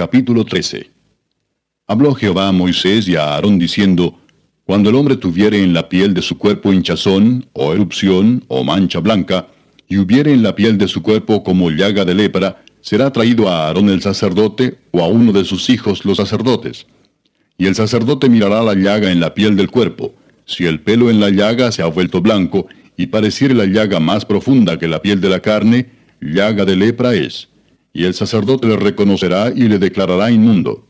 Capítulo 13 Habló Jehová a Moisés y a Aarón diciendo, Cuando el hombre tuviere en la piel de su cuerpo hinchazón, o erupción, o mancha blanca, y hubiere en la piel de su cuerpo como llaga de lepra, será traído a Aarón el sacerdote, o a uno de sus hijos los sacerdotes. Y el sacerdote mirará la llaga en la piel del cuerpo. Si el pelo en la llaga se ha vuelto blanco, y pareciera la llaga más profunda que la piel de la carne, llaga de lepra es y el sacerdote le reconocerá y le declarará inmundo.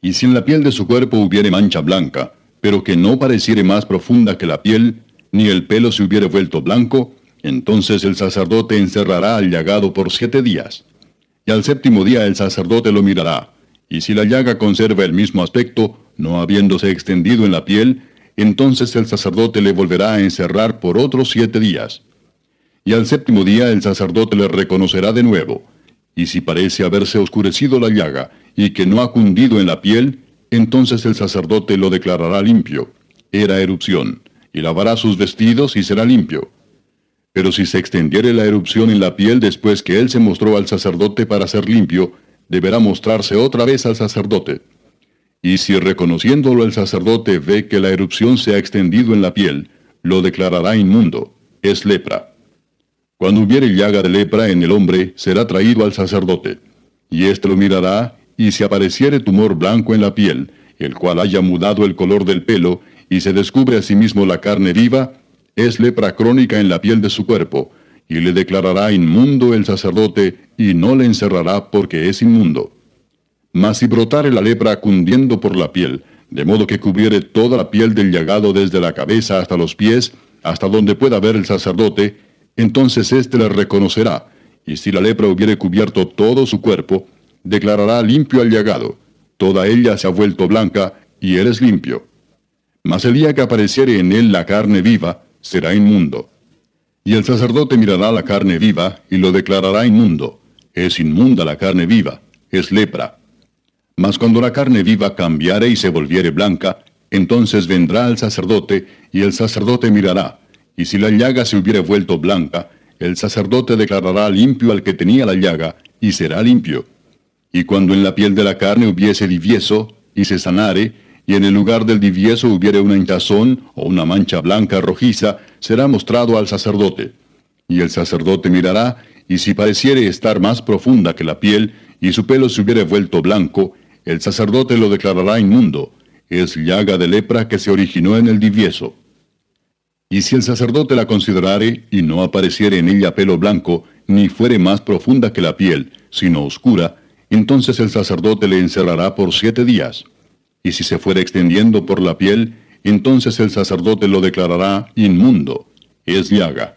Y si en la piel de su cuerpo hubiere mancha blanca, pero que no pareciere más profunda que la piel, ni el pelo se hubiere vuelto blanco, entonces el sacerdote encerrará al llagado por siete días. Y al séptimo día el sacerdote lo mirará, y si la llaga conserva el mismo aspecto, no habiéndose extendido en la piel, entonces el sacerdote le volverá a encerrar por otros siete días. Y al séptimo día el sacerdote le reconocerá de nuevo, y si parece haberse oscurecido la llaga y que no ha cundido en la piel, entonces el sacerdote lo declarará limpio. Era erupción, y lavará sus vestidos y será limpio. Pero si se extendiere la erupción en la piel después que él se mostró al sacerdote para ser limpio, deberá mostrarse otra vez al sacerdote. Y si reconociéndolo el sacerdote ve que la erupción se ha extendido en la piel, lo declarará inmundo, es lepra. Cuando hubiere llaga de lepra en el hombre, será traído al sacerdote. Y éste lo mirará, y si apareciere tumor blanco en la piel, el cual haya mudado el color del pelo, y se descubre asimismo sí la carne viva, es lepra crónica en la piel de su cuerpo, y le declarará inmundo el sacerdote, y no le encerrará porque es inmundo. Mas si brotare la lepra cundiendo por la piel, de modo que cubriere toda la piel del llagado desde la cabeza hasta los pies, hasta donde pueda ver el sacerdote, entonces éste la reconocerá, y si la lepra hubiere cubierto todo su cuerpo, declarará limpio al llagado, toda ella se ha vuelto blanca, y eres limpio. Mas el día que apareciere en él la carne viva, será inmundo. Y el sacerdote mirará la carne viva, y lo declarará inmundo. Es inmunda la carne viva, es lepra. Mas cuando la carne viva cambiare y se volviere blanca, entonces vendrá el sacerdote, y el sacerdote mirará, y si la llaga se hubiere vuelto blanca, el sacerdote declarará limpio al que tenía la llaga, y será limpio. Y cuando en la piel de la carne hubiese divieso, y se sanare, y en el lugar del divieso hubiere una hinchazón o una mancha blanca rojiza, será mostrado al sacerdote. Y el sacerdote mirará, y si pareciere estar más profunda que la piel, y su pelo se hubiere vuelto blanco, el sacerdote lo declarará inmundo. Es llaga de lepra que se originó en el divieso y si el sacerdote la considerare y no apareciere en ella pelo blanco, ni fuere más profunda que la piel, sino oscura, entonces el sacerdote le encerrará por siete días. Y si se fuere extendiendo por la piel, entonces el sacerdote lo declarará inmundo, es llaga.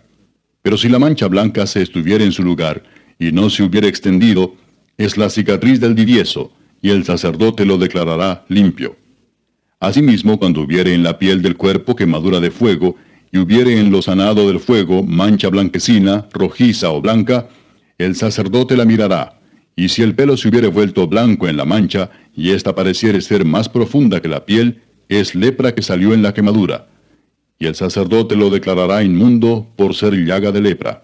Pero si la mancha blanca se estuviera en su lugar, y no se hubiera extendido, es la cicatriz del divieso, y el sacerdote lo declarará limpio. Asimismo, cuando hubiere en la piel del cuerpo quemadura de fuego, si hubiere en lo sanado del fuego mancha blanquecina, rojiza o blanca, el sacerdote la mirará, y si el pelo se hubiere vuelto blanco en la mancha, y ésta pareciere ser más profunda que la piel, es lepra que salió en la quemadura. Y el sacerdote lo declarará inmundo por ser llaga de lepra.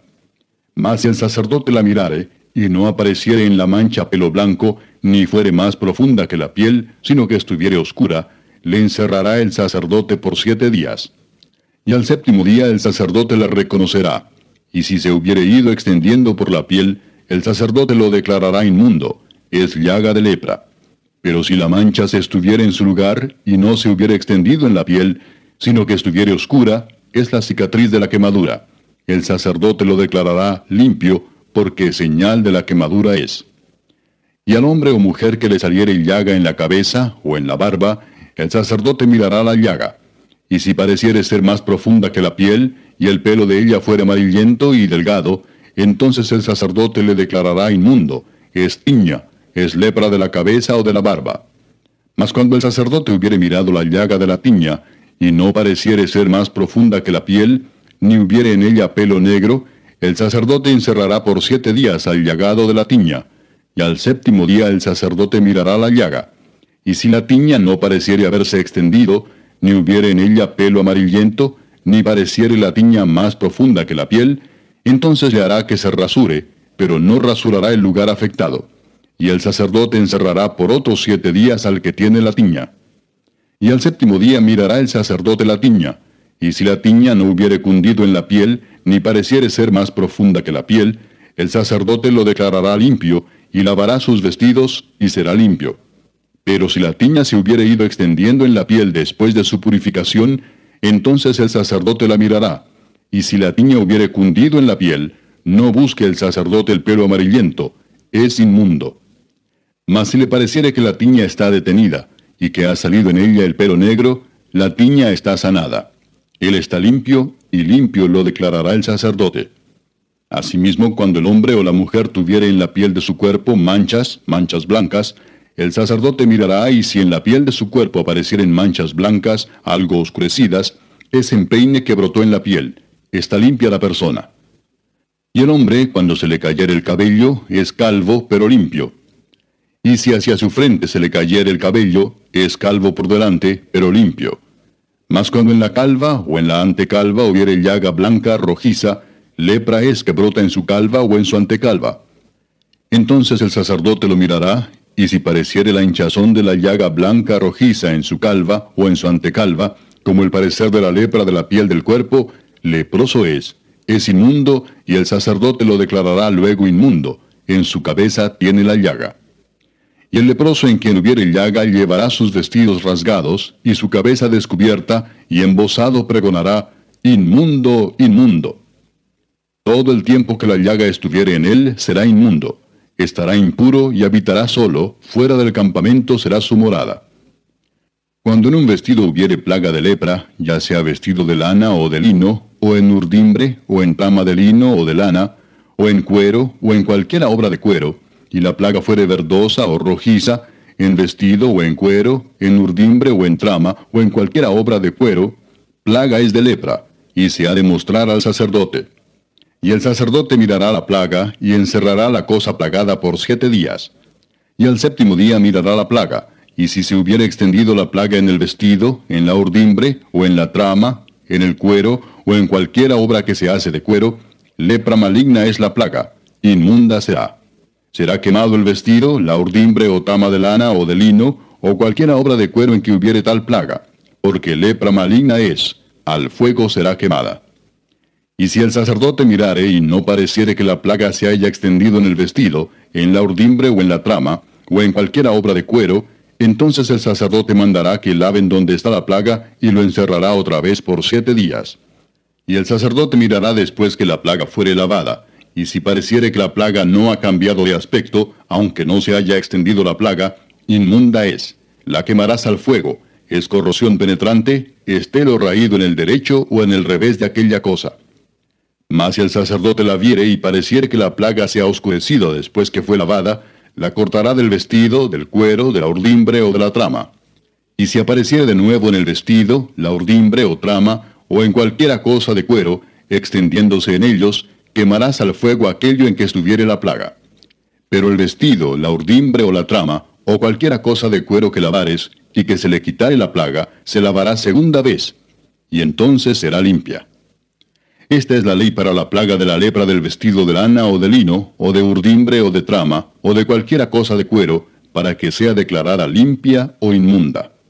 Mas si el sacerdote la mirare, y no apareciere en la mancha pelo blanco, ni fuere más profunda que la piel, sino que estuviere oscura, le encerrará el sacerdote por siete días y al séptimo día el sacerdote la reconocerá. Y si se hubiere ido extendiendo por la piel, el sacerdote lo declarará inmundo, es llaga de lepra. Pero si la mancha se estuviera en su lugar y no se hubiera extendido en la piel, sino que estuviere oscura, es la cicatriz de la quemadura. El sacerdote lo declarará limpio, porque señal de la quemadura es. Y al hombre o mujer que le saliere llaga en la cabeza o en la barba, el sacerdote mirará la llaga, y si pareciere ser más profunda que la piel, y el pelo de ella fuere amarillento y delgado, entonces el sacerdote le declarará inmundo, es tiña, es lepra de la cabeza o de la barba. Mas cuando el sacerdote hubiere mirado la llaga de la tiña, y no pareciere ser más profunda que la piel, ni hubiere en ella pelo negro, el sacerdote encerrará por siete días al llagado de la tiña, y al séptimo día el sacerdote mirará la llaga. Y si la tiña no pareciere haberse extendido, ni hubiere en ella pelo amarillento, ni pareciere la tiña más profunda que la piel, entonces le hará que se rasure, pero no rasurará el lugar afectado. Y el sacerdote encerrará por otros siete días al que tiene la tiña. Y al séptimo día mirará el sacerdote la tiña, y si la tiña no hubiere cundido en la piel, ni pareciere ser más profunda que la piel, el sacerdote lo declarará limpio, y lavará sus vestidos, y será limpio. Pero si la tiña se hubiere ido extendiendo en la piel después de su purificación, entonces el sacerdote la mirará. Y si la tiña hubiere cundido en la piel, no busque el sacerdote el pelo amarillento, es inmundo. Mas si le pareciere que la tiña está detenida, y que ha salido en ella el pelo negro, la tiña está sanada. Él está limpio, y limpio lo declarará el sacerdote. Asimismo, cuando el hombre o la mujer tuviere en la piel de su cuerpo manchas, manchas blancas, el sacerdote mirará y si en la piel de su cuerpo aparecieren manchas blancas, algo oscurecidas, es empeine que brotó en la piel. Está limpia la persona. Y el hombre, cuando se le cayere el cabello, es calvo pero limpio. Y si hacia su frente se le cayere el cabello, es calvo por delante pero limpio. Mas cuando en la calva o en la antecalva hubiere llaga blanca rojiza, lepra es que brota en su calva o en su antecalva. Entonces el sacerdote lo mirará y si pareciere la hinchazón de la llaga blanca rojiza en su calva o en su antecalva, como el parecer de la lepra de la piel del cuerpo, leproso es, es inmundo y el sacerdote lo declarará luego inmundo, en su cabeza tiene la llaga. Y el leproso en quien hubiere llaga llevará sus vestidos rasgados y su cabeza descubierta y embosado pregonará, inmundo, inmundo. Todo el tiempo que la llaga estuviere en él será inmundo estará impuro y habitará solo, fuera del campamento será su morada. Cuando en un vestido hubiere plaga de lepra, ya sea vestido de lana o de lino, o en urdimbre, o en trama de lino o de lana, o en cuero, o en cualquiera obra de cuero, y la plaga fuere verdosa o rojiza, en vestido o en cuero, en urdimbre o en trama, o en cualquiera obra de cuero, plaga es de lepra, y se ha de mostrar al sacerdote. Y el sacerdote mirará la plaga y encerrará la cosa plagada por siete días. Y al séptimo día mirará la plaga, y si se hubiera extendido la plaga en el vestido, en la urdimbre, o en la trama, en el cuero, o en cualquiera obra que se hace de cuero, lepra maligna es la plaga, inmunda será. Será quemado el vestido, la urdimbre, o tama de lana o de lino, o cualquiera obra de cuero en que hubiere tal plaga, porque lepra maligna es, al fuego será quemada. Y si el sacerdote mirare y no pareciere que la plaga se haya extendido en el vestido, en la urdimbre o en la trama, o en cualquiera obra de cuero, entonces el sacerdote mandará que laven donde está la plaga y lo encerrará otra vez por siete días. Y el sacerdote mirará después que la plaga fuere lavada, y si pareciere que la plaga no ha cambiado de aspecto, aunque no se haya extendido la plaga, inmunda es, la quemarás al fuego, es corrosión penetrante, esté raído en el derecho o en el revés de aquella cosa. Mas si el sacerdote la viere y pareciere que la plaga se ha oscurecido después que fue lavada, la cortará del vestido, del cuero, de la urdimbre o de la trama. Y si apareciere de nuevo en el vestido, la urdimbre o trama, o en cualquiera cosa de cuero, extendiéndose en ellos, quemarás al fuego aquello en que estuviere la plaga. Pero el vestido, la urdimbre o la trama, o cualquiera cosa de cuero que lavares, y que se le quitare la plaga, se lavará segunda vez, y entonces será limpia. Esta es la ley para la plaga de la lepra del vestido de lana o de lino, o de urdimbre o de trama, o de cualquiera cosa de cuero, para que sea declarada limpia o inmunda.